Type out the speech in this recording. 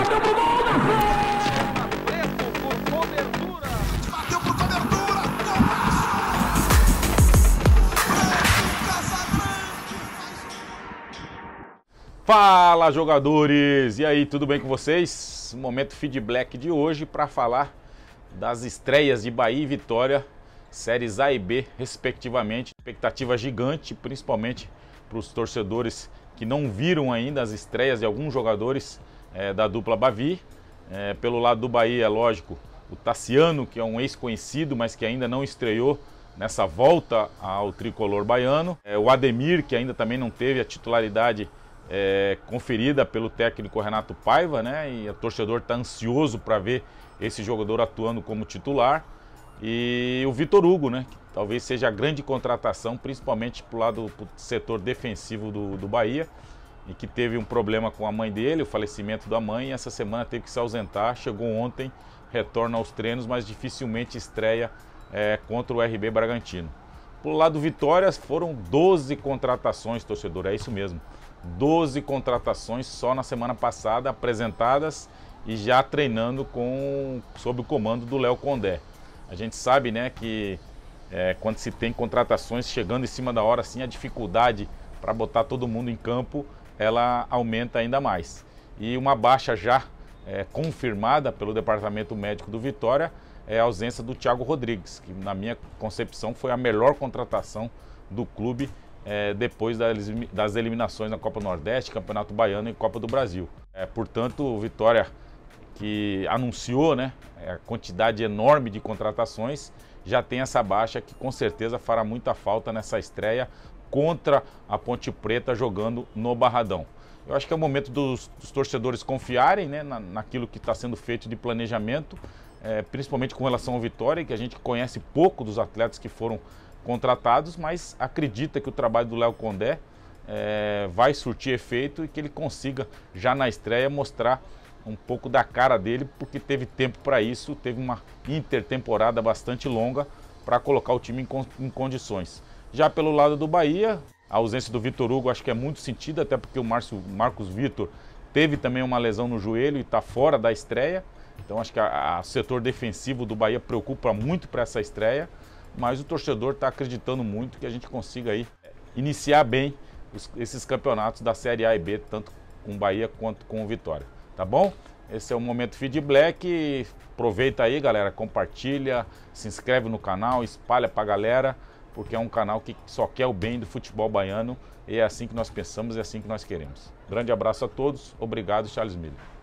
bateu pro gol da Fala jogadores! E aí, tudo bem com vocês? Momento feedback de hoje para falar das estreias de Bahia e Vitória, séries A e B, respectivamente. Expectativa gigante, principalmente para os torcedores que não viram ainda as estreias de alguns jogadores é, da dupla Bavi. É, pelo lado do Bahia, é lógico, o Tassiano, que é um ex-conhecido, mas que ainda não estreou nessa volta ao tricolor baiano. É, o Ademir, que ainda também não teve a titularidade é, conferida pelo técnico Renato Paiva, né? E o torcedor está ansioso para ver esse jogador atuando como titular. E o Vitor Hugo, né? Que talvez seja a grande contratação, principalmente para o lado pro setor defensivo do, do Bahia e que teve um problema com a mãe dele, o falecimento da mãe, e essa semana teve que se ausentar, chegou ontem, retorna aos treinos, mas dificilmente estreia é, contra o RB Bragantino. Por lado Vitória, foram 12 contratações, torcedor, é isso mesmo. 12 contratações só na semana passada apresentadas e já treinando com sob o comando do Léo Condé. A gente sabe, né, que é, quando se tem contratações chegando em cima da hora, assim, a dificuldade para botar todo mundo em campo ela aumenta ainda mais. E uma baixa já é, confirmada pelo Departamento Médico do Vitória é a ausência do Thiago Rodrigues, que na minha concepção foi a melhor contratação do clube é, depois das eliminações na Copa Nordeste, Campeonato Baiano e Copa do Brasil. É, portanto, o Vitória que anunciou né, é, a quantidade enorme de contratações, já tem essa baixa que com certeza fará muita falta nessa estreia contra a Ponte Preta jogando no Barradão. Eu acho que é o momento dos, dos torcedores confiarem né, na, naquilo que está sendo feito de planejamento, é, principalmente com relação ao Vitória, que a gente conhece pouco dos atletas que foram contratados, mas acredita que o trabalho do Léo Condé é, vai surtir efeito e que ele consiga, já na estreia, mostrar um pouco da cara dele, porque teve tempo para isso, teve uma intertemporada bastante longa para colocar o time em, em condições. Já pelo lado do Bahia, a ausência do Vitor Hugo acho que é muito sentido até porque o Marcos Vitor teve também uma lesão no joelho e está fora da estreia. Então acho que o setor defensivo do Bahia preocupa muito para essa estreia, mas o torcedor está acreditando muito que a gente consiga aí eh, iniciar bem os, esses campeonatos da Série A e B, tanto com o Bahia quanto com o Vitória. Tá bom? Esse é o momento feedback. Aproveita aí, galera, compartilha, se inscreve no canal, espalha para a galera porque é um canal que só quer o bem do futebol baiano e é assim que nós pensamos, é assim que nós queremos. Grande abraço a todos, obrigado, Charles Miller.